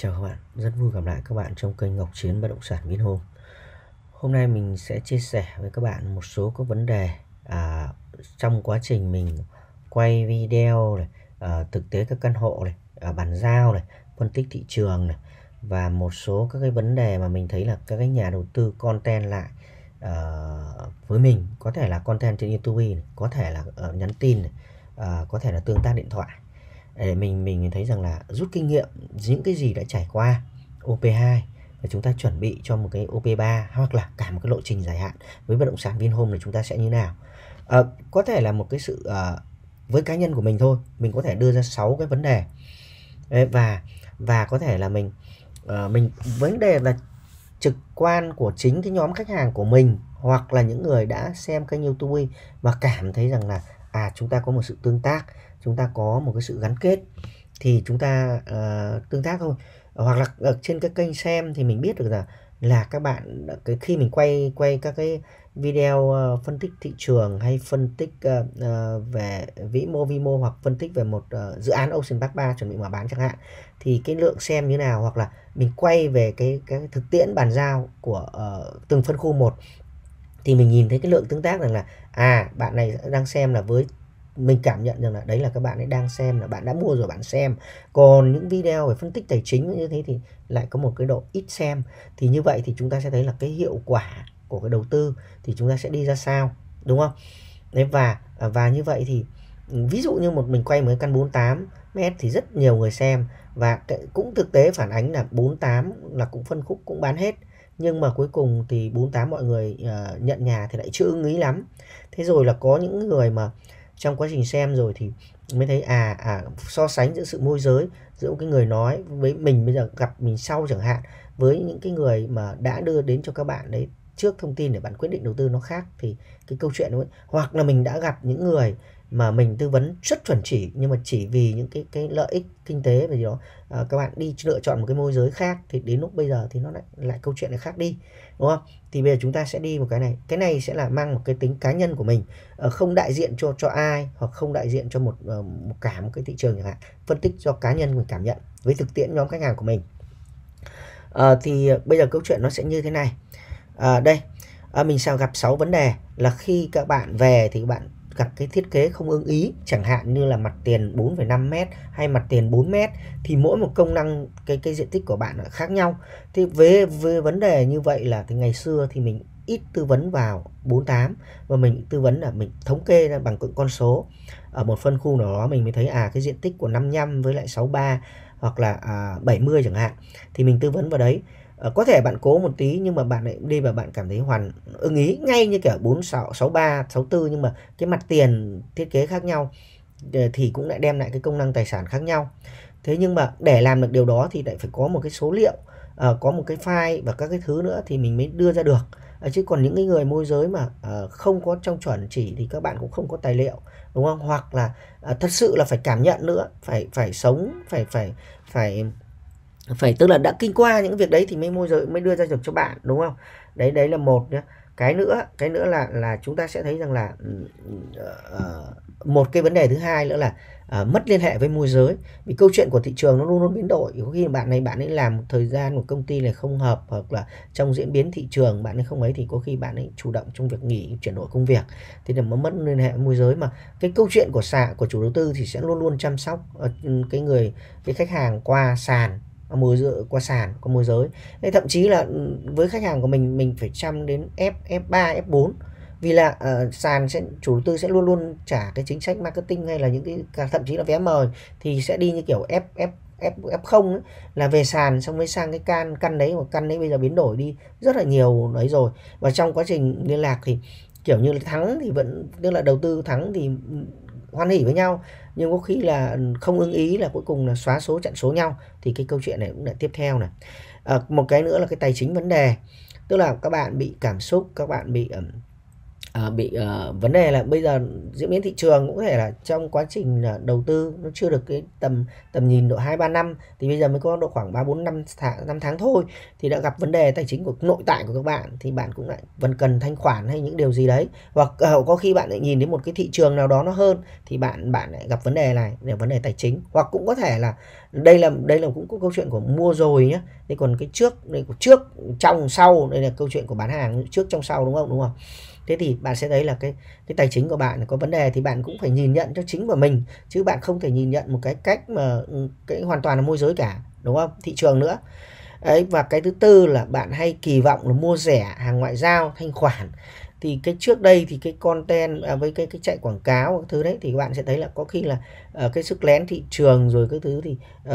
Chào các bạn, rất vui gặp lại các bạn trong kênh Ngọc Chiến Bất Động Sản Vinhome Hôm Hôm nay mình sẽ chia sẻ với các bạn một số các vấn đề à, trong quá trình mình quay video này, à, thực tế các căn hộ này, à, bàn giao này, phân tích thị trường này và một số các cái vấn đề mà mình thấy là các cái nhà đầu tư content lại à, với mình có thể là content trên YouTube này, có thể là uh, nhắn tin này, à, có thể là tương tác điện thoại để mình mình thấy rằng là rút kinh nghiệm những cái gì đã trải qua OP2 và chúng ta chuẩn bị cho một cái OP3 hoặc là cả một cái lộ trình dài hạn với bất động sản Vinhome là chúng ta sẽ như nào à, có thể là một cái sự à, với cá nhân của mình thôi mình có thể đưa ra 6 cái vấn đề và và có thể là mình à, mình vấn đề là trực quan của chính cái nhóm khách hàng của mình hoặc là những người đã xem kênh YouTube và cảm thấy rằng là à chúng ta có một sự tương tác chúng ta có một cái sự gắn kết thì chúng ta uh, tương tác thôi hoặc là ở ờ, trên các kênh xem thì mình biết được là là các bạn cái khi mình quay quay các cái video ờ, phân tích thị trường hay phân tích về vĩ mô vi mô hoặc phân tích về một dự án Ocean Park 3 chuẩn bị mở bán chẳng hạn thì cái lượng xem như nào hoặc là mình quay về cái cái thực tiễn bàn giao của uh, từng phân khu một thì mình nhìn thấy cái lượng tương tác rằng là à bạn này đang xem là với mình cảm nhận rằng là đấy là các bạn ấy đang xem là bạn đã mua rồi bạn xem còn những video về phân tích tài chính như thế thì lại có một cái độ ít xem thì như vậy thì chúng ta sẽ thấy là cái hiệu quả của cái đầu tư thì chúng ta sẽ đi ra sao đúng không đấy và và như vậy thì ví dụ như một mình quay một cái căn 48 mét thì rất nhiều người xem và cũng thực tế phản ánh là 48 là cũng phân khúc cũng bán hết nhưng mà cuối cùng thì 48 mọi người uh, nhận nhà thì lại chưa ưng ý lắm thế rồi là có những người mà trong quá trình xem rồi thì mới thấy à à so sánh giữa sự môi giới giữa cái người nói với mình bây giờ gặp mình sau chẳng hạn với những cái người mà đã đưa đến cho các bạn đấy trước thông tin để bạn quyết định đầu tư nó khác thì cái câu chuyện ấy hoặc là mình đã gặp những người mà mình tư vấn rất chuẩn chỉ nhưng mà chỉ vì những cái cái lợi ích kinh tế và gì đó à, các bạn đi lựa chọn một cái môi giới khác thì đến lúc bây giờ thì nó lại lại câu chuyện lại khác đi đúng không thì bây giờ chúng ta sẽ đi một cái này cái này sẽ là mang một cái tính cá nhân của mình à, không đại diện cho cho ai hoặc không đại diện cho một ờ, một cả một cái thị trường chẳng hạn phân tích do cá nhân mình cảm nhận với thực tiễn nhóm khách hàng của mình à, thì bây giờ câu chuyện nó sẽ như thế này à, đây à, mình sẽ gặp 6 vấn đề là khi các bạn về thì các bạn gặp cái thiết kế không ưng ý chẳng hạn như là mặt tiền 4,5m hay mặt tiền 4m thì mỗi một công năng cái cái diện tích của bạn là khác nhau thì về, về vấn đề như vậy là thì ngày xưa thì mình ít tư vấn vào 48 và mình tư vấn là mình thống kê ra bằng con số ở một phân khu nào đó mình mới thấy à cái diện tích của 55 với lại 63 hoặc là à, 70 chẳng hạn thì mình tư vấn vào đấy à, có thể bạn cố một tí nhưng mà bạn lại đi và bạn cảm thấy hoàn ưng ý ngay như kiểu 4663 64 nhưng mà cái mặt tiền thiết kế khác nhau ờ, thì cũng lại đem lại cái công năng tài sản khác nhau thế nhưng mà để làm được điều đó thì lại phải có một cái số liệu à, có một cái file và các cái thứ nữa thì mình mới đưa ra được chứ còn những cái người môi giới mà à, không có trong chuẩn chỉ thì các bạn cũng không có tài liệu đúng không hoặc là à, thật sự là phải cảm nhận nữa phải phải sống phải phải phải phải tức là đã kinh qua những việc đấy thì mới môi giới mới đưa ra được cho bạn đúng không đấy đấy là một nhé cái nữa cái nữa là là chúng ta sẽ thấy rằng là uh, một cái vấn đề thứ hai nữa là uh, mất liên hệ với môi giới vì câu chuyện của thị trường nó luôn luôn biến đổi có khi bạn này bạn ấy làm một thời gian một công ty này không hợp hoặc là trong diễn biến thị trường bạn ấy không ấy thì có khi bạn ấy chủ động trong việc nghỉ chuyển đổi công việc thế là mất liên hệ với môi giới mà cái câu chuyện của xạ của chủ đầu tư thì sẽ luôn luôn chăm sóc uh, cái người cái khách hàng qua sàn môi qua sàn qua môi giới Thế thậm chí là ừ, với khách hàng của mình mình phải chăm đến F F3 F4 vì là uh, sàn sẽ chủ đầu tư sẽ luôn luôn trả cái chính sách marketing hay là những cái thậm chí là vé mời thì sẽ đi như kiểu F F F f không là về sàn xong mới sang cái can căn đấy hoặc căn đấy bây giờ biến đổi đi rất là nhiều đấy rồi và trong quá trình liên lạc thì kiểu như là thắng thì vẫn tức là đầu tư thắng thì ừ, hoan hỉ với nhau nhưng có khi là không ưng ý là cuối cùng là xóa số chặn số nhau thì cái câu chuyện này cũng là tiếp theo này à, một cái nữa là cái tài chính vấn đề tức là các bạn bị cảm xúc các bạn bị um, à, bị à, vấn đề là bây giờ diễn biến thị trường cũng có thể là trong quá trình à, đầu tư nó chưa được cái tầm tầm nhìn độ hai ba năm thì bây giờ mới có độ khoảng ba bốn năm tháng năm tháng thôi thì đã gặp vấn đề tài chính của nội tại của các bạn thì bạn cũng lại vẫn cần thanh khoản hay những điều gì đấy hoặc à, có khi bạn lại nhìn đến một cái thị trường nào đó nó hơn thì bạn bạn lại gặp vấn đề này là vấn đề tài chính hoặc cũng có thể là đây là đây là cũng có câu chuyện của mua rồi nhé thế còn cái trước đây của trước trong sau đây là câu chuyện của bán hàng trước trong sau đúng không đúng không thế thì bạn sẽ thấy là cái cái tài chính của bạn có vấn đề thì bạn cũng phải nhìn nhận cho chính của mình chứ bạn không thể nhìn nhận một cái cách mà ừ, cái hoàn toàn là môi giới cả đúng không thị trường nữa ấy và cái thứ tư là bạn hay kỳ vọng là mua rẻ hàng ngoại giao thanh khoản thì cái trước đây thì cái content à, với cái cái chạy quảng cáo các thứ đấy thì bạn sẽ thấy là có khi là uh, cái sức lén thị trường rồi cái thứ thì uh,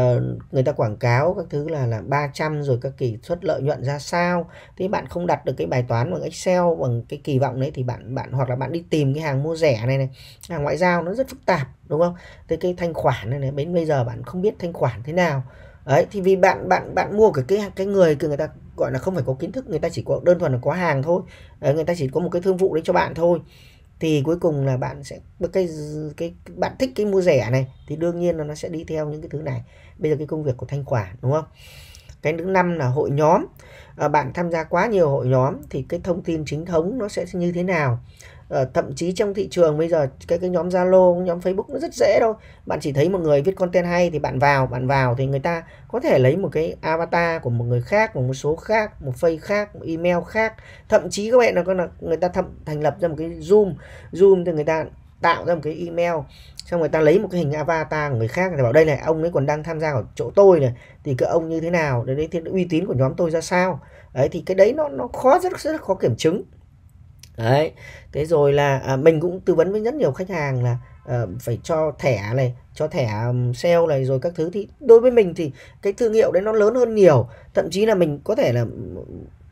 người ta quảng cáo các thứ là là 300 rồi các kỳ suất lợi nhuận ra sao thế bạn không đặt được cái bài toán bằng excel bằng cái kỳ vọng đấy thì bạn bạn hoặc là bạn đi tìm cái hàng mua rẻ này này hàng ngoại giao nó rất phức tạp đúng không thế cái thanh khoản này này đến bây giờ bạn không biết thanh khoản thế nào đấy thì vì bạn bạn bạn mua cái cái cái người cái người ta gọi là không phải có kiến thức người ta chỉ có đơn thuần là có hàng thôi đấy, người ta chỉ có một cái thương vụ đấy cho bạn thôi thì cuối cùng là bạn sẽ cái cái bạn thích cái mua rẻ này thì đương nhiên là nó sẽ đi theo những cái thứ này bây giờ cái công việc của thanh khoản đúng không cái thứ năm là hội nhóm à, bạn tham gia quá nhiều hội nhóm thì cái thông tin chính thống nó sẽ như thế nào Ờ, thậm chí trong thị trường bây giờ cái cái nhóm Zalo nhóm Facebook nó rất dễ thôi bạn chỉ thấy một người viết content hay thì bạn vào bạn vào thì người ta có thể lấy một cái avatar của một người khác một, một số khác một face khác một email khác thậm chí các bạn là người ta thậm thành lập ra một cái zoom zoom thì người ta tạo ra một cái email xong người ta lấy một cái hình avatar của người khác người ta bảo đây này ông ấy còn đang tham gia ở chỗ tôi này thì cái ông như thế nào đấy thì uy tín của nhóm tôi ra sao đấy thì cái đấy nó nó khó rất rất khó kiểm chứng đấy thế rồi là à, mình cũng tư vấn với rất nhiều khách hàng là à, phải cho thẻ này cho thẻ sale này rồi các thứ thì đối với mình thì cái thương hiệu đấy nó lớn hơn nhiều thậm chí là mình có thể là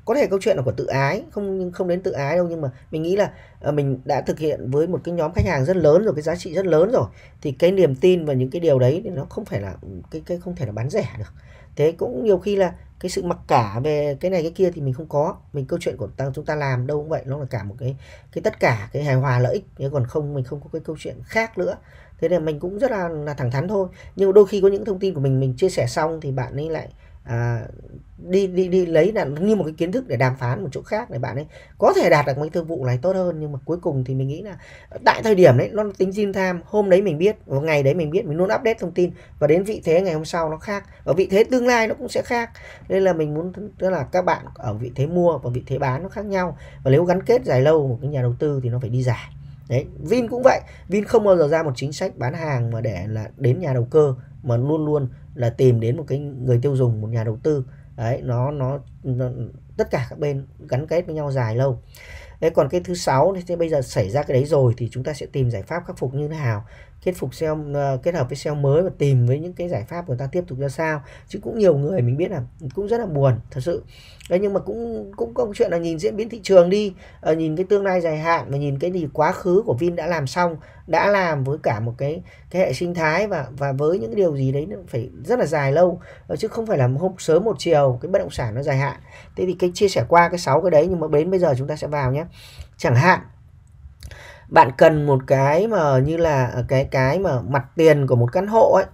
có thể câu chuyện là của tự ái không không đến tự ái đâu nhưng mà mình nghĩ là ờ, mình đã thực hiện với một cái nhóm khách hàng rất lớn rồi cái giá trị rất lớn rồi thì cái niềm tin và những cái điều đấy thì nó không phải là ừ, cái cái không thể là bán rẻ được thế cũng nhiều khi là cái sự mặc cả về cái này cái kia thì mình không có mình câu chuyện của ta, chúng ta làm đâu cũng vậy nó là cả một cái cái tất cả cái hài hòa lợi ích nhưng còn không mình không có cái câu chuyện khác nữa thế nên mình cũng rất là, là thẳng thắn thôi nhưng đôi khi có những thông tin của mình mình chia sẻ xong thì bạn ấy lại à, đi đi đi lấy là như một cái kiến thức để đàm phán một chỗ khác để bạn ấy có thể đạt được mấy thương vụ này tốt hơn nhưng mà cuối cùng thì mình nghĩ là tại thời điểm đấy nó tính real time hôm đấy mình biết và ngày đấy mình biết mình luôn update thông tin và đến vị thế ngày hôm sau nó khác và vị thế tương lai nó cũng sẽ khác nên là mình muốn tức là các bạn ở vị thế mua và vị thế bán nó khác nhau và nếu gắn kết dài lâu một cái nhà đầu tư thì nó phải đi dài đấy Vin cũng vậy Vin không bao giờ ra một chính sách bán hàng mà để là đến nhà đầu cơ mà luôn luôn là tìm đến một cái người tiêu dùng một nhà đầu tư đấy nó nó, nó tất cả các bên gắn kết với nhau dài lâu đấy còn cái thứ sáu thì bây giờ xảy ra cái đấy rồi thì chúng ta sẽ tìm giải pháp khắc phục như thế nào kết phục SEO ờ, kết hợp với SEO mới và tìm với những cái giải pháp người ta tiếp tục ra sao chứ cũng nhiều người mình biết là cũng rất là buồn thật sự đấy nhưng mà cũng cũng có một chuyện là nhìn diễn biến thị trường đi à, nhìn cái tương lai dài hạn và nhìn cái gì quá khứ của Vin đã làm xong đã làm với cả một cái cái hệ sinh thái và và với những điều gì đấy nó phải rất là dài lâu ờ, chứ không phải là hôm sớm một chiều cái bất động sản nó dài hạn thế thì cái chia sẻ qua cái sáu cái đấy nhưng mà đến bây giờ chúng ta sẽ vào nhé chẳng hạn bạn cần một cái mà như là à, cái cái mà mặt tiền của một căn hộ ấy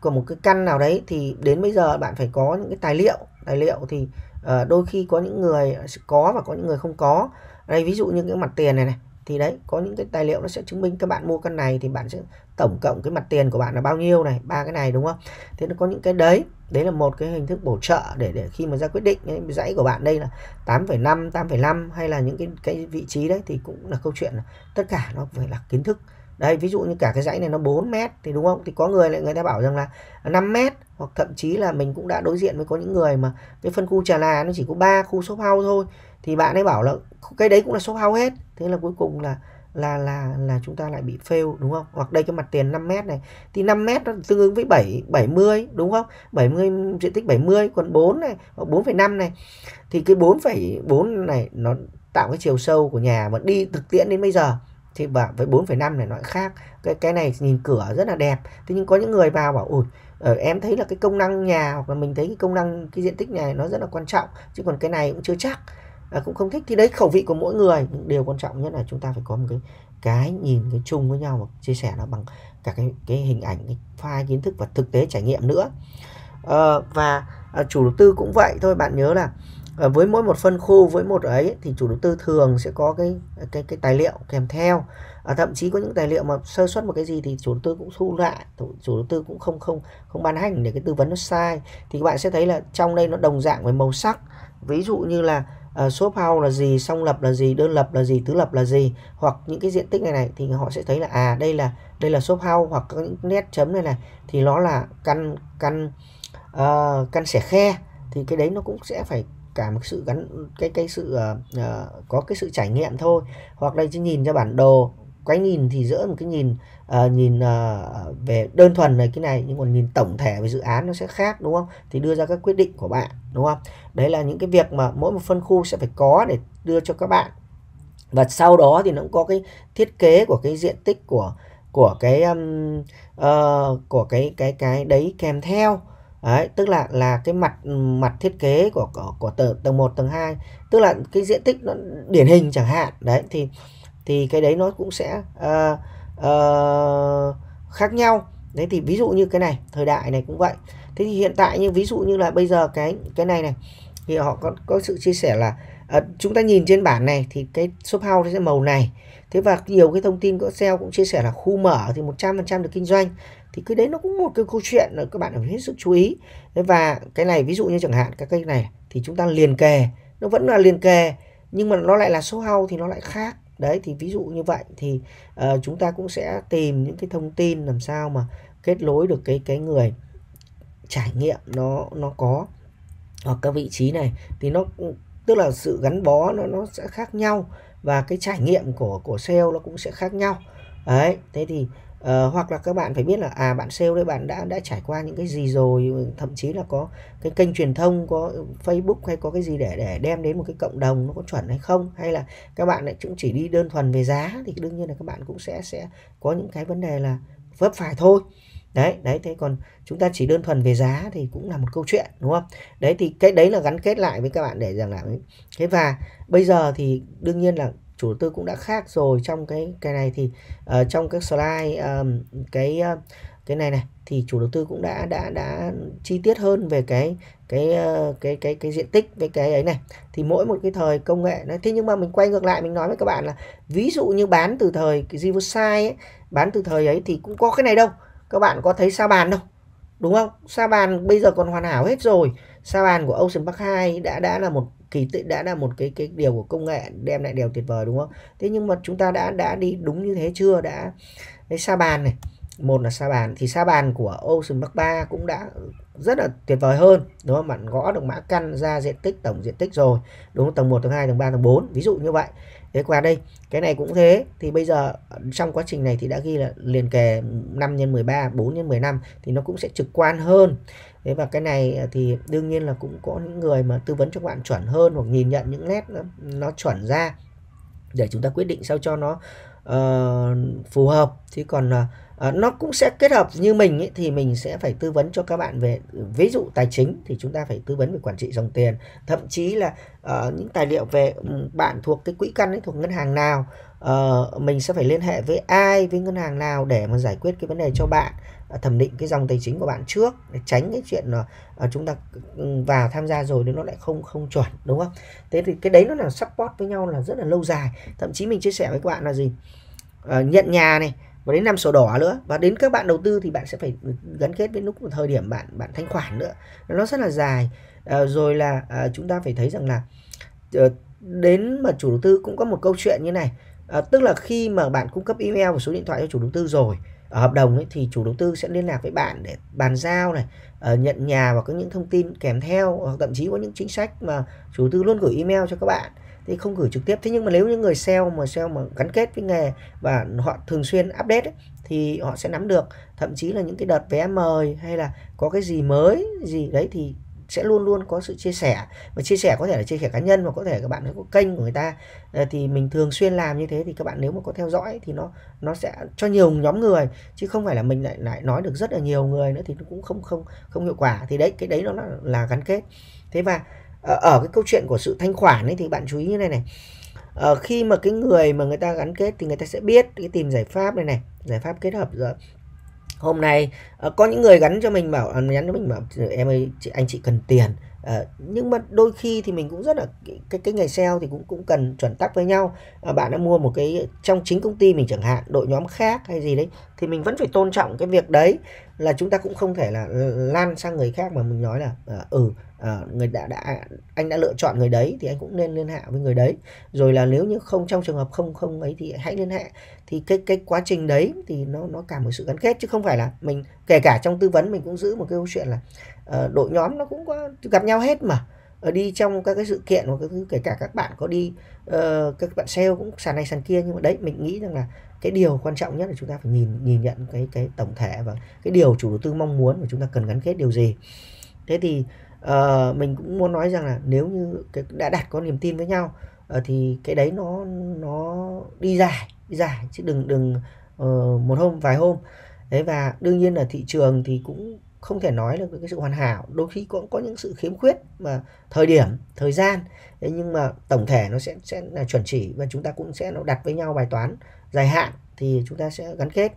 của một cái căn nào đấy thì đến bây giờ bạn phải có những cái tài liệu tài liệu thì uh, đôi khi có những người ờ, có và có những người không có đây ví dụ như cái mặt tiền này này thì đấy có những cái tài liệu nó sẽ chứng minh các bạn mua căn này thì bạn sẽ tổng cộng cái mặt tiền của bạn là bao nhiêu này ba cái này đúng không thế nó có những cái đấy đấy là một cái hình thức bổ trợ để để khi mà ra quyết định cái dãy của bạn đây là 8,5 8,5 hay là những cái cái vị trí đấy thì cũng là câu chuyện là tất cả nó phải là kiến thức đây ví dụ như cả cái dãy này nó 4 mét thì đúng không thì có người lại người ta bảo rằng là 5 mét hoặc thậm chí là mình cũng đã đối diện với có những người mà cái phân khu trà là nó chỉ có 3 khu shop house thôi thì bạn ấy bảo là cái đấy cũng là số hao hết thế là cuối cùng là là là là chúng ta lại bị fail đúng không? Hoặc đây cái mặt tiền 5 mét này thì 5 mét nó tương ứng với 7 70 đúng không? 70 diện tích 70 còn 4 này, 4,5 này thì cái 4,4 này nó tạo cái chiều sâu của nhà mà đi thực tiễn đến bây giờ thì bảo với 4,5 này nó khác. Cái cái này nhìn cửa rất là đẹp. Thế nhưng có những người vào bảo ủi ở ờ, em thấy là cái công năng nhà hoặc là mình thấy cái công năng cái diện tích này nó rất là quan trọng chứ còn cái này cũng chưa chắc à, cũng không thích thì đấy khẩu vị của mỗi người nhưng điều quan trọng nhất là chúng ta phải có một cái cái nhìn cái chung với nhau và chia sẻ nó bằng cả cái cái hình ảnh cái file kiến thức và thực tế trải nghiệm nữa à, và à, chủ đầu tư cũng vậy thôi bạn nhớ là à, với mỗi một phân khu với một ấy thì chủ đầu tư thường sẽ có cái cái cái tài liệu kèm theo à, thậm chí có những tài liệu mà sơ xuất một cái gì thì chủ đầu tư cũng thu lại chủ, chủ đầu tư cũng không không không ban hành để cái tư vấn nó sai thì các bạn sẽ thấy là trong đây nó đồng dạng với màu sắc ví dụ như là uh, shop house là gì song lập là gì đơn lập là gì tứ lập là gì hoặc những cái diện tích này này thì họ sẽ thấy là à đây là đây là shop house hoặc các nét chấm này này thì nó là căn căn uh, căn sẻ khe thì cái đấy nó cũng sẽ phải cả một sự gắn cái cái sự uh, có cái sự trải nghiệm thôi hoặc đây chứ nhìn ra bản đồ cái nhìn thì giữa một cái nhìn uh, nhìn uh, về đơn thuần này cái này nhưng còn nhìn tổng thể về dự án nó sẽ khác đúng không thì đưa ra các quyết định của bạn đúng không đấy là những cái việc mà mỗi một phân khu sẽ phải có để đưa cho các bạn và sau đó thì nó cũng có cái thiết kế của cái diện tích của của cái um, uh, của cái cái cái đấy kèm theo Đấy, tức là là cái mặt mặt thiết kế của của, của tầng tầng 1 tầng 2, tức là cái diện tích nó điển hình chẳng hạn. Đấy thì thì cái đấy nó cũng sẽ uh, uh, khác nhau đấy thì ví dụ như cái này thời đại này cũng vậy thế thì hiện tại như ví dụ như là bây giờ cái cái này này thì họ có có sự chia sẻ là à, chúng ta nhìn trên bản này thì cái shop house sẽ màu này thế và nhiều cái thông tin có sale cũng chia sẻ là khu mở thì 100% được kinh doanh thì cái đấy nó cũng một cái câu chuyện là các bạn phải hết sức chú ý và cái này ví dụ như chẳng hạn các cái này thì chúng ta liền kề nó vẫn là liền kề nhưng mà nó lại là số house thì nó lại khác đấy thì ví dụ như vậy thì uh, chúng ta cũng sẽ tìm những cái thông tin làm sao mà kết nối được cái cái người trải nghiệm nó nó có hoặc các vị trí này thì nó tức là sự gắn bó nó nó sẽ khác nhau và cái trải nghiệm của của sale nó cũng sẽ khác nhau đấy thế thì Uh, hoặc là các bạn phải biết là à bạn sale đấy bạn đã đã trải qua những cái gì rồi thậm chí là có cái kênh truyền thông có Facebook hay có cái gì để để đem đến một cái cộng đồng nó có chuẩn hay không hay là các bạn lại cũng chỉ đi đơn thuần về giá thì đương nhiên là các bạn cũng sẽ sẽ có những cái vấn đề là vấp phải thôi đấy đấy thế còn chúng ta chỉ đơn thuần về giá thì cũng là một câu chuyện đúng không đấy thì cái đấy là gắn kết lại với các bạn để rằng là thế và bây giờ thì đương nhiên là chủ đầu tư cũng đã khác rồi trong cái cái này thì uh, trong các slide um, cái uh, cái này này thì chủ đầu tư cũng đã đã đã chi tiết hơn về cái cái ờ, cái cái cái diện tích với cái ấy này thì mỗi một cái thời công nghệ đấy thế nhưng mà mình quay ngược lại mình nói với các bạn là ví dụ như bán từ thời cái Riverside ấy, bán từ thời ấy thì cũng có cái này đâu các bạn có thấy sa bàn đâu đúng không sa bàn bây giờ còn hoàn hảo hết rồi sa bàn của Ocean Park 2 đã đã là một kỳ đã là một cái cái điều của công nghệ đem lại điều tuyệt vời đúng không thế nhưng mà chúng ta đã đã đi đúng như thế chưa đã cái sa bàn này một là sa bàn thì sa bàn của Ocean Park 3 cũng đã rất là tuyệt vời hơn đúng không bạn gõ được mã căn ra diện tích tổng diện tích rồi đúng không? tầng 1 tầng 2 tầng 3 tầng 4 ví dụ như vậy thế qua đây cái này cũng thế thì bây giờ trong quá trình này thì đã ghi là liền kề 5 x 13 4 x 15 thì nó cũng sẽ trực quan hơn thế và cái này thì đương nhiên là cũng có những người mà tư vấn cho các bạn chuẩn hơn hoặc nhìn nhận những nét nó, nó chuẩn ra để chúng ta quyết định sao cho nó uh, phù hợp chứ còn uh, Ờ, nó cũng sẽ kết hợp như mình ý, thì mình sẽ phải tư vấn cho các bạn về ví dụ tài chính thì chúng ta phải tư vấn về quản trị dòng tiền thậm chí là uh, những tài liệu về ừ, bạn thuộc cái quỹ căn ấy thuộc ngân hàng nào uh, mình sẽ phải liên hệ với ai với ngân hàng nào để mà giải quyết cái vấn đề cho bạn thẩm định cái dòng tài chính của bạn trước để tránh cái chuyện là chúng ta ừ, vào tham gia rồi nếu nó lại không không chuẩn đúng không thế thì cái đấy nó là support với nhau là rất là lâu dài thậm chí mình chia sẻ với các bạn là gì uh, nhận nhà này và đến năm sổ đỏ nữa và đến các bạn đầu tư thì bạn sẽ phải gắn kết với lúc thời điểm bạn bạn thanh khoản nữa nó rất là dài à, rồi là à, chúng ta phải thấy rằng là à, đến mà chủ đầu tư cũng có một câu chuyện như này à, tức là khi mà bạn cung cấp email và số điện thoại cho chủ đầu tư rồi ở hợp đồng ấy, thì chủ đầu tư sẽ liên lạc với bạn để bàn giao này uh, nhận nhà và có những thông tin kèm theo hoặc thậm chí có những chính sách mà chủ đầu tư luôn gửi email cho các bạn thì không gửi trực tiếp thế nhưng mà nếu những người sale mà sale mà gắn kết với nghề và họ thường xuyên update ấy, thì họ sẽ nắm được thậm chí là những cái đợt vé mời hay là có cái gì mới gì đấy thì sẽ luôn luôn có sự chia sẻ và chia sẻ có thể là chia sẻ cá nhân hoặc có thể các bạn có kênh của người ta ờ, thì mình thường xuyên làm như thế thì các bạn nếu mà có theo dõi thì nó nó sẽ cho nhiều nhóm người chứ không phải là mình lại lại nói được rất là nhiều người nữa thì nó cũng không không không hiệu quả thì đấy cái đấy nó là, là gắn kết thế và Ờ, ở cái câu chuyện của sự thanh khoản ấy thì bạn chú ý như này này à, khi mà cái người mà người ta gắn kết thì người ta sẽ biết cái tìm giải pháp này này giải pháp kết hợp giữa hôm nay ờ, có những người gắn cho mình bảo à, nhắn cho mình bảo em ơi chị, anh chị cần tiền à, nhưng mà đôi khi thì mình cũng rất là cái cái ngày sale thì cũng cũng cần chuẩn tắc với nhau à, bạn đã mua một cái trong chính công ty mình chẳng hạn đội nhóm khác hay gì đấy thì mình vẫn phải tôn trọng cái việc đấy là chúng ta cũng không thể là lan sang người khác mà mình nói là uh, ừ uh, người đã đã anh đã lựa chọn người đấy thì anh cũng nên liên hệ với người đấy rồi là nếu như không trong trường hợp không không ấy thì hãy liên hệ thì cái cái quá trình đấy thì nó nó cả một sự gắn kết chứ không phải là mình kể cả trong tư vấn mình cũng giữ một cái câu chuyện là uh, đội nhóm nó cũng có gặp nhau hết mà Ờ, đi trong các cái sự kiện hoặc các thứ kể cả các bạn có đi ờ, các bạn sale cũng sàn này sàn kia nhưng mà đấy mình nghĩ rằng là cái điều quan trọng nhất là chúng ta phải nhìn nhìn nhận cái cái tổng thể và cái điều chủ đầu tư mong muốn và chúng ta cần gắn kết điều gì thế thì uh, mình cũng muốn nói rằng là nếu như cái, đã đặt có niềm tin với nhau uh, thì cái đấy nó nó đi dài đi dài chứ đừng đừng uh, một hôm vài hôm đấy và đương nhiên là thị trường thì cũng không thể nói được cái sự hoàn hảo đôi khi cũng có, có những sự khiếm khuyết mà thời điểm thời gian thế nhưng mà tổng thể nó sẽ sẽ là chuẩn chỉ và chúng ta cũng sẽ nó đặt với nhau bài toán dài hạn thì chúng ta sẽ gắn kết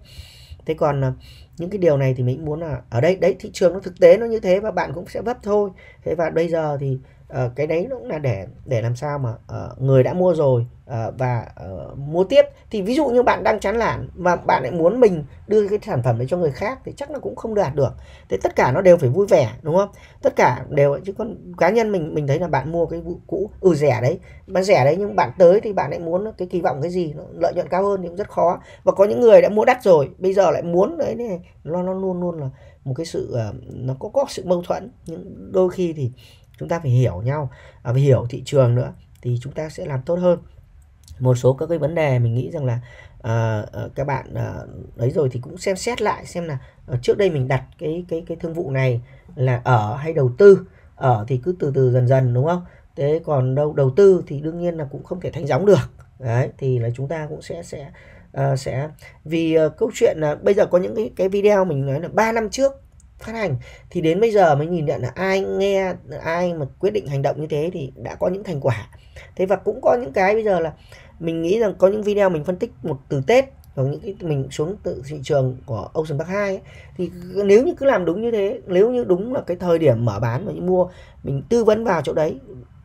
thế còn à, những cái điều này thì mình muốn là ở đây đấy thị trường nó thực tế nó như thế và bạn cũng sẽ vấp thôi thế và bây giờ thì Ờ, cái đấy cũng là để để làm sao mà uh, người đã mua rồi uh, và uh, mua tiếp thì ví dụ như bạn đang chán nản và bạn lại muốn mình đưa cái sản phẩm đấy cho người khác thì chắc nó cũng không đạt được thế tất cả nó đều phải vui vẻ đúng không tất cả đều chứ con cá nhân mình mình thấy là bạn mua cái vụ cũ ừ rẻ đấy mà rẻ đấy nhưng bạn tới thì bạn lại muốn cái kỳ vọng cái gì lợi nhuận cao hơn thì cũng rất khó và có những người đã mua đắt rồi bây giờ lại muốn đấy này nó nó luôn luôn là một cái sự uh, nó có có sự mâu thuẫn nhưng đôi khi thì chúng ta phải hiểu nhau và phải hiểu thị trường nữa thì chúng ta sẽ làm tốt hơn một số các cái vấn đề mình nghĩ rằng là uh, các bạn uh, ờ, đấy rồi thì cũng xem xét lại xem là uh, trước đây mình đặt cái cái cái thương vụ này là ở hay đầu tư ở thì cứ từ từ dần dần đúng không thế còn đâu đầu tư thì đương nhiên là cũng không thể thanh gióng được đấy thì là chúng ta cũng sẽ sẽ uh, sẽ vì uh, câu chuyện là bây giờ có những cái, cái video mình nói là 3 năm trước phát hành thì đến bây giờ mới nhìn nhận là ai nghe ai mà quyết định hành động như thế thì đã có những thành quả thế và cũng có những cái bây giờ là mình nghĩ rằng có những video mình phân tích một từ tết hoặc những cái mình xuống tự thị trường của Ocean Park 2 ấy, thì nếu như cứ làm đúng như thế nếu như đúng là cái thời điểm mở bán và những mua mình tư vấn vào chỗ đấy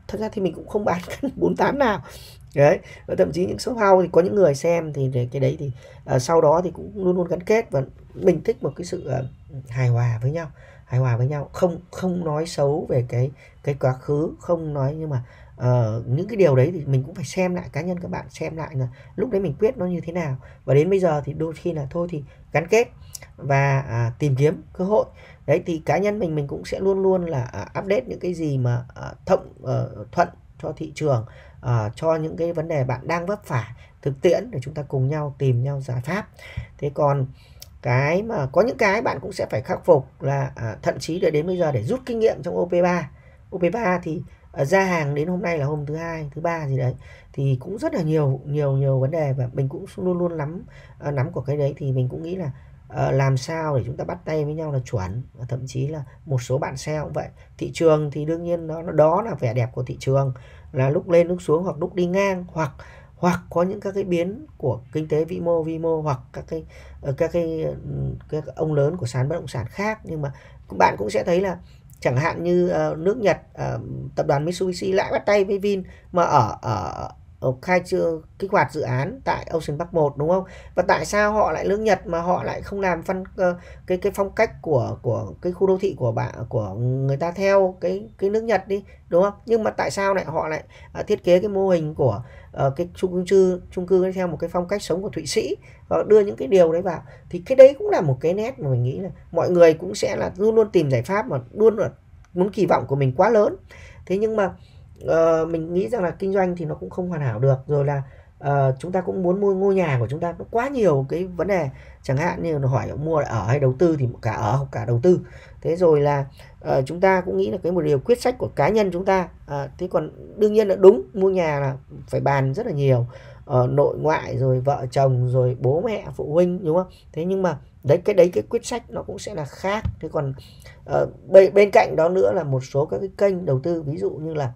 thật ra thì mình cũng không bán căn 48 nào đấy và thậm chí những shop house thì có những người xem thì để cái đấy thì uh, sau đó thì cũng luôn luôn gắn kết và mình thích một cái sự uh, hài hòa với nhau hài hòa với nhau không không nói xấu về cái cái quá khứ không nói nhưng mà uh, những cái điều đấy thì mình cũng phải xem lại cá nhân các bạn xem lại là lúc đấy mình quyết nó như thế nào và đến bây giờ thì đôi khi là thôi thì gắn kết và uh, tìm kiếm cơ hội đấy thì cá nhân mình mình cũng sẽ luôn luôn là uh, update những cái gì mà uh, à, thộng uh, ờ, thuận cho thị trường uh, cho những cái vấn đề bạn đang vấp phải thực tiễn để chúng ta cùng nhau tìm nhau giải pháp thế còn cái mà có những cái bạn cũng sẽ phải khắc phục là à, thậm chí để đến bây giờ để rút kinh nghiệm trong OP3 OP3 thì à, ra hàng đến hôm nay là hôm thứ hai thứ ba gì đấy thì cũng rất là nhiều nhiều nhiều vấn đề và mình cũng luôn luôn nắm à, nắm của cái đấy thì mình cũng nghĩ là à, làm sao để chúng ta bắt tay với nhau là chuẩn và thậm chí là một số bạn xe cũng vậy thị trường thì đương nhiên nó đó, đó là vẻ đẹp của thị trường là lúc lên lúc xuống hoặc lúc đi ngang hoặc hoặc có những các cái biến của kinh tế vĩ mô vi mô hoặc các cái ờ, các cái ừ, các ông lớn của sàn bất động sản khác nhưng mà bạn cũng sẽ thấy là chẳng hạn như uh, nước Nhật uh, tập đoàn Mitsubishi lại bắt tay với Vin mà ở ở Ờ, khai chưa kích hoạt dự án tại Ocean Park 1 đúng không? Và tại sao họ lại nước Nhật mà họ lại không làm phân ờ, cái cái phong cách của của cái khu đô thị của bạn của người ta theo cái cái nước Nhật đi đúng không? Nhưng mà tại sao lại họ lại à, thiết kế cái mô hình của ờ, cái chung cư chung cư theo một cái phong cách sống của Thụy Sĩ và đưa những cái điều đấy vào thì cái đấy cũng là một cái nét mà mình nghĩ là mọi người cũng sẽ là luôn luôn tìm giải pháp mà luôn là muốn kỳ vọng của mình quá lớn. Thế nhưng mà uh, mình nghĩ rằng là kinh doanh thì nó cũng không hoàn hảo được rồi là uh, chúng ta cũng muốn mua ngôi nhà của chúng ta nó quá nhiều cái vấn đề chẳng hạn như là hỏi mua ở hay đầu tư thì cả ở hoặc cả đầu tư thế rồi là uh, chúng ta cũng nghĩ là cái một điều quyết sách của cá nhân chúng ta uh, thế còn đương nhiên là đúng mua nhà là phải bàn rất là nhiều uh, nội ngoại rồi vợ chồng rồi bố mẹ phụ huynh đúng không thế nhưng mà đấy cái đấy cái quyết sách nó cũng sẽ là khác thế còn uh, bên, bên cạnh đó nữa là một số các cái kênh đầu tư ví dụ như là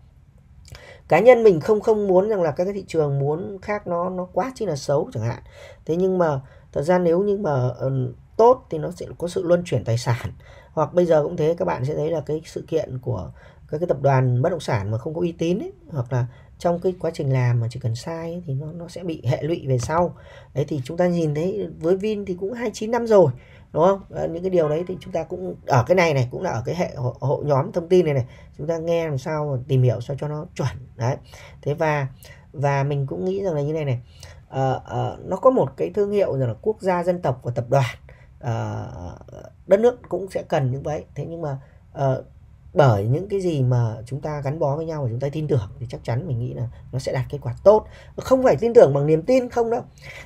cá nhân mình không không muốn rằng là các cái thị trường muốn khác nó nó quá chi là xấu chẳng hạn thế nhưng mà thật ra nếu như mà uh, tốt thì nó sẽ có sự luân chuyển tài sản hoặc bây giờ cũng thế các bạn sẽ thấy là cái sự kiện của các cái tập đoàn bất động sản mà không có uy tín ấy, hoặc là trong cái quá trình làm mà chỉ cần sai ấy, thì nó nó sẽ bị hệ lụy về sau đấy thì chúng ta nhìn thấy với Vin thì cũng 29 năm rồi đúng không ờ, những cái điều đấy thì chúng ta cũng ở cái này này cũng là ở cái hệ hộ, hộ nhóm thông tin này này chúng ta nghe làm sao tìm hiểu sao cho nó chuẩn đấy thế và và mình cũng nghĩ rằng là như này này à, à, nó có một cái thương hiệu rằng là quốc gia dân tộc của tập đoàn à, đất nước cũng sẽ cần những vậy thế nhưng mà à, bởi những cái gì mà chúng ta gắn bó với nhau và chúng ta tin tưởng thì chắc chắn mình nghĩ là nó sẽ đạt kết quả tốt không phải tin tưởng bằng niềm tin không đâu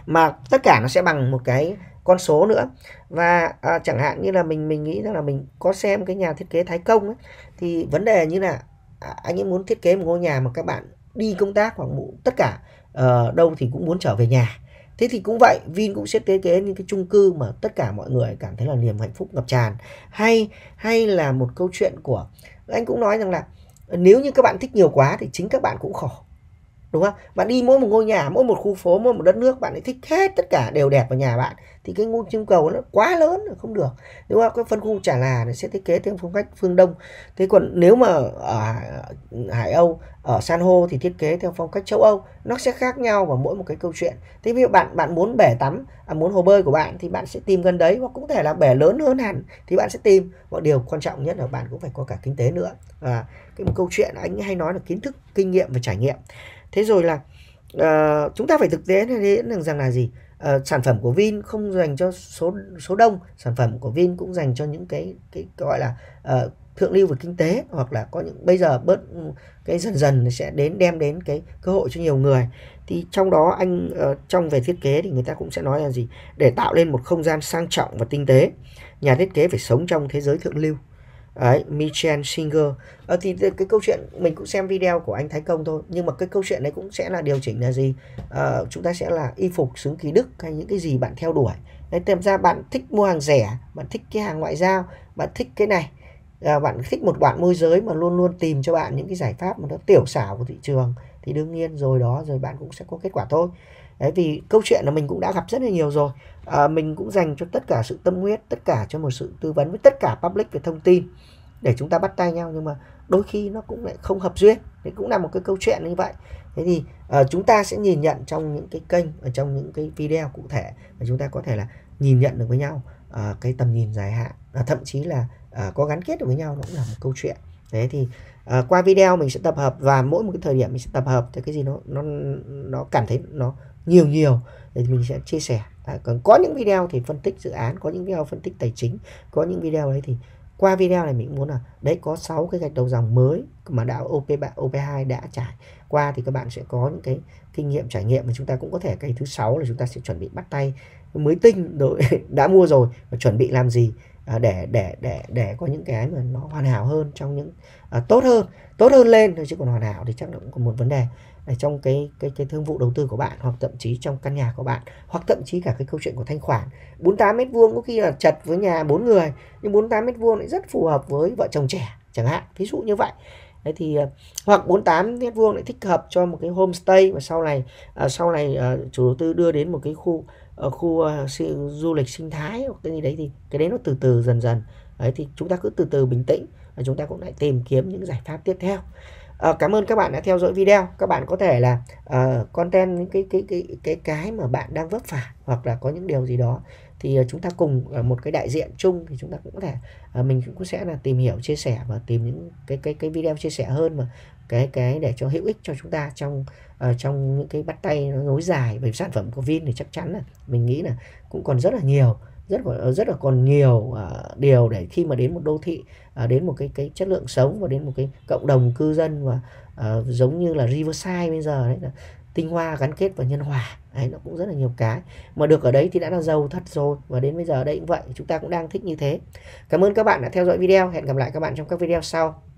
mà tất cả nó sẽ bằng một cái con số nữa và à, chẳng hạn như là mình mình nghĩ rằng là mình có xem cái nhà thiết kế Thái Công ấy, thì vấn đề như là à, anh ấy muốn thiết kế một ngôi nhà mà các bạn đi công tác hoặc tất cả uh, đâu thì cũng muốn trở về nhà thế thì cũng vậy Vin cũng sẽ thiết kế những cái chung cư mà tất cả mọi người cảm thấy là niềm hạnh phúc ngập tràn hay hay là một câu chuyện của anh cũng nói rằng là nếu như các bạn thích nhiều quá thì chính các bạn cũng khổ đúng không bạn đi mỗi một ngôi nhà mỗi một khu phố mỗi một đất nước bạn ấy thích hết tất cả đều đẹp vào nhà bạn thì cái ngu chim cầu nó quá lớn không được đúng không cái phân khu trả là nó sẽ thiết kế theo phong cách phương đông thế còn nếu mà ở hải âu ở san hô thì thiết kế theo phong cách châu âu nó sẽ khác nhau vào mỗi một cái câu chuyện thế ví dụ bạn bạn muốn bể tắm à, muốn hồ bơi của bạn thì bạn sẽ tìm gần đấy hoặc cũng thể là bể lớn hơn hẳn thì bạn sẽ tìm mọi điều quan trọng nhất là bạn cũng phải có cả kinh tế nữa và cái một câu chuyện anh hay nói là kiến thức kinh nghiệm và trải nghiệm thế rồi là uh, chúng ta phải thực tế đến rằng là gì uh, sản phẩm của Vin không dành cho số số đông sản phẩm của Vin cũng dành cho những cái cái gọi là uh, thượng lưu về kinh tế hoặc là có những bây giờ bớt ừ, cái dần dần sẽ đến đem đến cái cơ hội cho nhiều người thì trong đó anh trong về thiết kế thì người ta cũng sẽ nói là gì để tạo lên một không gian sang trọng và tinh tế nhà thiết kế phải sống trong thế giới thượng lưu Đấy, Michel Singer. À, thì cái câu chuyện mình cũng xem video của anh Thái Công thôi, nhưng mà cái câu chuyện đấy cũng sẽ là điều chỉnh là gì? À, chúng ta sẽ là y phục xứng ký Đức hay những cái gì bạn theo đuổi. Đấy, tìm ra bạn thích mua hàng rẻ, bạn thích cái hàng ngoại giao, bạn thích cái này, à, bạn thích một bạn môi giới mà luôn luôn tìm cho bạn những cái giải pháp mà nó tiểu xảo của thị trường thì đương nhiên rồi đó rồi bạn cũng sẽ có kết quả thôi Đấy, vì câu chuyện là mình cũng đã gặp rất là nhiều rồi à, mình cũng dành cho tất cả sự tâm huyết tất cả cho một sự tư vấn với tất cả public về thông tin để chúng ta bắt tay nhau nhưng mà đôi khi nó cũng lại không hợp duyên thì cũng là một cái câu chuyện như vậy thế thì uh, chúng ta sẽ nhìn nhận trong những cái kênh ở trong những cái video cụ thể và chúng ta có thể là nhìn nhận được với nhau uh, cái tầm nhìn dài hạn uh, thậm chí là uh, có gắn kết được với nhau nó cũng là một câu chuyện thế thì uh, qua video mình sẽ tập hợp và mỗi một cái thời điểm mình sẽ tập hợp thì cái gì nó nó nó cảm thấy nó nhiều nhiều thì mình sẽ chia sẻ à, còn có những video thì phân tích dự án có những video phân tích tài chính có những video đấy thì qua video này mình muốn là đấy có 6 cái gạch đầu dòng mới mà đã OP OP2 đã trải qua thì các bạn sẽ có những cái kinh nghiệm trải nghiệm mà chúng ta cũng có thể cái thứ sáu là chúng ta sẽ chuẩn bị bắt tay mới tinh rồi đã mua rồi và chuẩn bị làm gì à, để để để để có những cái mà nó hoàn hảo hơn trong những à, tốt hơn tốt hơn lên thôi chứ còn hoàn hảo thì chắc là cũng có một vấn đề ở trong cái cái cái thương vụ đầu tư của bạn hoặc thậm chí trong căn nhà của bạn hoặc thậm chí cả cái câu chuyện của thanh khoản 48 mét vuông có khi là chật với nhà bốn người nhưng 48 mét vuông lại rất phù hợp với vợ chồng trẻ chẳng hạn ví dụ như vậy Đấy thì ờ, hoặc 48 mét vuông lại thích hợp cho một cái homestay và sau này ờ, sau này ờ, chủ đầu tư đưa đến một cái khu khu du lịch sinh thái hoặc cái gì đấy thì cái đấy nó từ từ dần dần đấy thì chúng ta cứ từ từ bình tĩnh và chúng ta cũng lại tìm kiếm những giải pháp tiếp theo À, cảm ơn các bạn đã theo dõi video. Các bạn có thể là uh, content những cái cái cái cái cái mà bạn đang vấp phải hoặc là có những điều gì đó thì ờ, chúng ta cùng một cái đại diện chung thì chúng ta cũng có thể uh, mình cũng sẽ là tìm hiểu, chia sẻ và tìm những cái cái cái video chia sẻ hơn mà cái cái để cho hữu ích cho chúng ta trong uh, trong những cái bắt tay nó nối dài về sản phẩm của Vin thì chắc chắn là mình nghĩ là cũng còn rất là nhiều rất là rất là còn nhiều uh, điều để khi mà đến một đô thị uh, đến một cái cái chất lượng sống và đến một cái cộng đồng cư dân và uh, giống như là Riverside bây giờ đấy là tinh hoa gắn kết và nhân hòa ấy nó cũng rất là nhiều cái mà được ở đấy thì đã là giàu thật rồi và đến bây giờ đây cũng vậy chúng ta cũng đang thích như thế cảm ơn các bạn đã theo dõi video hẹn gặp lại các bạn trong các video sau